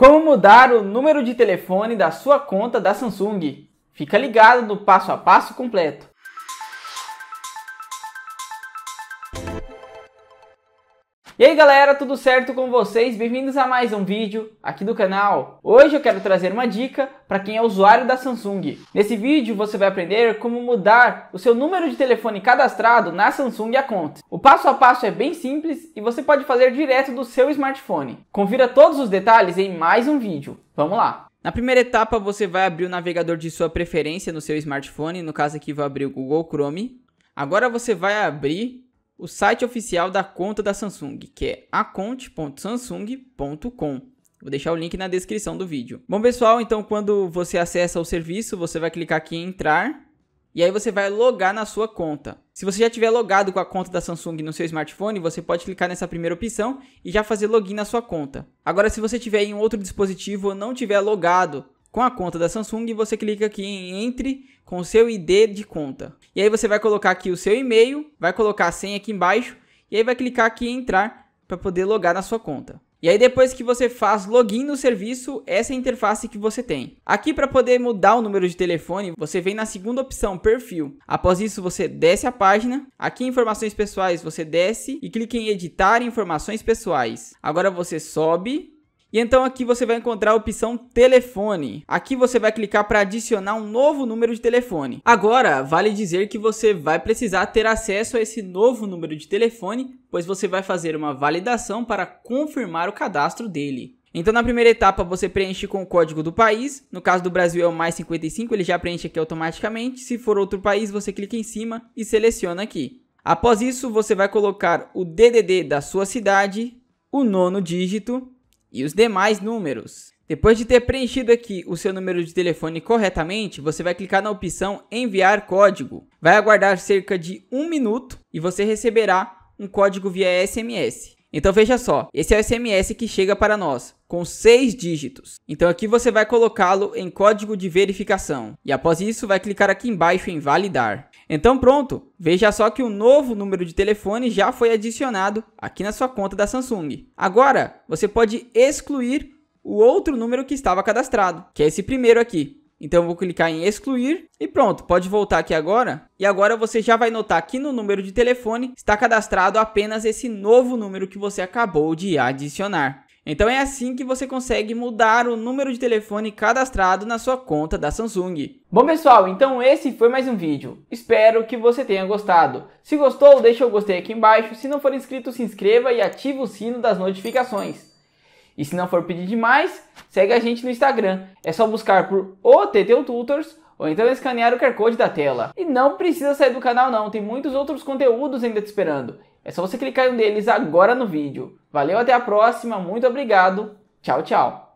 Como mudar o número de telefone da sua conta da Samsung? Fica ligado no passo a passo completo. E aí galera, tudo certo com vocês? Bem-vindos a mais um vídeo aqui do canal. Hoje eu quero trazer uma dica para quem é usuário da Samsung. Nesse vídeo você vai aprender como mudar o seu número de telefone cadastrado na Samsung Account. O passo a passo é bem simples e você pode fazer direto do seu smartphone. Confira todos os detalhes em mais um vídeo. Vamos lá! Na primeira etapa você vai abrir o navegador de sua preferência no seu smartphone, no caso aqui vou abrir o Google Chrome. Agora você vai abrir o site oficial da conta da Samsung, que é aconte.samsung.com. Vou deixar o link na descrição do vídeo. Bom, pessoal, então quando você acessa o serviço, você vai clicar aqui em entrar e aí você vai logar na sua conta. Se você já tiver logado com a conta da Samsung no seu smartphone, você pode clicar nessa primeira opção e já fazer login na sua conta. Agora, se você tiver em outro dispositivo ou não tiver logado com a conta da Samsung, você clica aqui em entre com seu ID de conta. E aí você vai colocar aqui o seu e-mail, vai colocar a senha aqui embaixo e aí vai clicar aqui em entrar para poder logar na sua conta. E aí depois que você faz login no serviço, essa é a interface que você tem. Aqui para poder mudar o número de telefone, você vem na segunda opção, perfil. Após isso você desce a página, aqui em informações pessoais você desce e clica em editar informações pessoais. Agora você sobe e então aqui você vai encontrar a opção telefone. Aqui você vai clicar para adicionar um novo número de telefone. Agora, vale dizer que você vai precisar ter acesso a esse novo número de telefone, pois você vai fazer uma validação para confirmar o cadastro dele. Então na primeira etapa você preenche com o código do país, no caso do Brasil é o mais 55, ele já preenche aqui automaticamente, se for outro país você clica em cima e seleciona aqui. Após isso você vai colocar o DDD da sua cidade, o nono dígito e os demais números. Depois de ter preenchido aqui o seu número de telefone corretamente, você vai clicar na opção enviar código. Vai aguardar cerca de um minuto e você receberá um código via SMS. Então veja só, esse é o SMS que chega para nós, com seis dígitos. Então aqui você vai colocá-lo em código de verificação. E após isso vai clicar aqui embaixo em validar. Então pronto, veja só que um novo número de telefone já foi adicionado aqui na sua conta da Samsung. Agora, você pode excluir o outro número que estava cadastrado, que é esse primeiro aqui. Então eu vou clicar em excluir e pronto, pode voltar aqui agora. E agora você já vai notar que no número de telefone está cadastrado apenas esse novo número que você acabou de adicionar. Então é assim que você consegue mudar o número de telefone cadastrado na sua conta da Samsung. Bom pessoal, então esse foi mais um vídeo. Espero que você tenha gostado. Se gostou, deixa o gostei aqui embaixo. Se não for inscrito, se inscreva e ative o sino das notificações. E se não for pedir demais, segue a gente no Instagram. É só buscar por OTTU Tutors ou então escanear o QR Code da tela. E não precisa sair do canal não, tem muitos outros conteúdos ainda te esperando. É só você clicar em um deles agora no vídeo. Valeu, até a próxima, muito obrigado, tchau, tchau!